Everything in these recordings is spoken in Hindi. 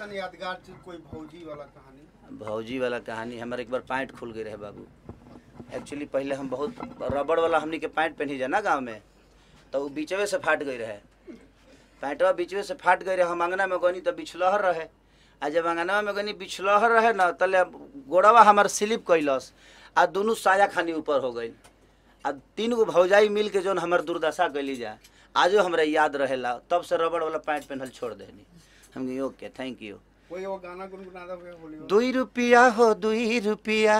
ऐसा यादगार कोई भौजी वाला कहानी भौजी वाला कहानी हमारे एक बार पैंट खुल गई रहे बाबू एक्चुअली पहले हम बहुत रबड़ वाला हमने के पैंट पहनी जाए ना गाँव में तो बीचवे से फाट गई रहे पैंटवा बीचवे से फाट गई रहे हम अंगना में गनी तो बिछलहर रहे आ जब अंगना में गनी बिछलहर रहे ना तले गोड़वा हमार स्लिप कैलस आ दोनों साया खानी ऊपर हो गई आ तीन गो भौजाई मिल के जो हमार दुर्दशा कैली जा आजो हमारे याद रहेला तब से रबड़ वाला पैंट पहनल छोड़ दे हम कहे ओके थैंक यू कोई वो गाना गुनगुनाता हुआ दुई रुपया हो दुई रुपया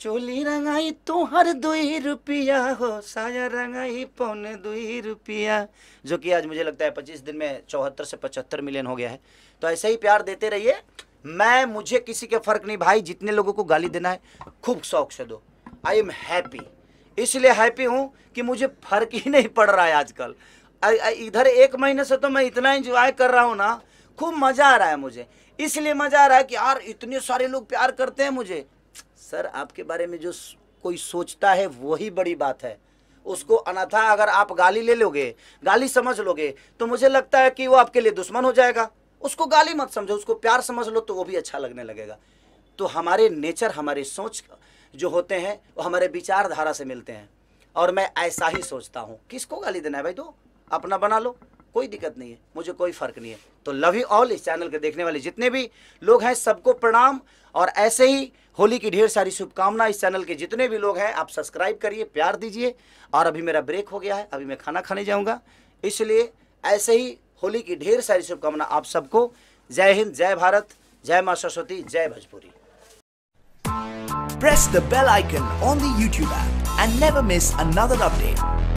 चोली रंगाई तुहर दुई रुपया हो साया रंगाई पौने दुई रुपया जो कि आज मुझे लगता है पच्चीस दिन में चौहत्तर से पचहत्तर मिलियन हो गया है तो ऐसे ही प्यार देते रहिए मैं मुझे किसी के फर्क नहीं भाई जितने लोगों को गाली देना है खूब शौक से दो आई एम हैप्पी इसलिए हैप्पी हूँ कि मुझे फर्क ही नहीं पड़ रहा है आजकल इधर एक महीने से तो मैं इतना इंजॉय कर रहा हूँ ना खूब मज़ा आ रहा है मुझे इसलिए मज़ा आ रहा है कि यार इतने सारे लोग प्यार करते हैं मुझे सर आपके बारे में जो कोई सोचता है वही बड़ी बात है उसको अनाथा अगर आप गाली ले लोगे गाली समझ लोगे तो मुझे लगता है कि वो आपके लिए दुश्मन हो जाएगा उसको गाली मत समझो उसको प्यार समझ लो तो वो भी अच्छा लगने लगेगा तो हमारे नेचर हमारे सोच जो होते हैं वो हमारे विचारधारा से मिलते हैं और मैं ऐसा ही सोचता हूँ किसको गाली देना है भाई तो अपना बना लो कोई दिक्कत नहीं है मुझे कोई फ़र्क नहीं है तो लव यू ऑल इस चैनल के देखने वाले जितने भी लोग हैं सबको प्रणाम और ऐसे ही होली की ढेर सारी शुभकामना इस चैनल के जितने भी लोग हैं आप सब्सक्राइब करिए प्यार दीजिए और अभी मेरा ब्रेक हो गया है अभी मैं खाना खाने जाऊंगा इसलिए ऐसे ही होली की ढेर सारी शुभकामना आप सबको जय हिंद जय भारत जय माँ सरस्वती जय Bhojpuri press the bell icon on the YouTube app and never miss another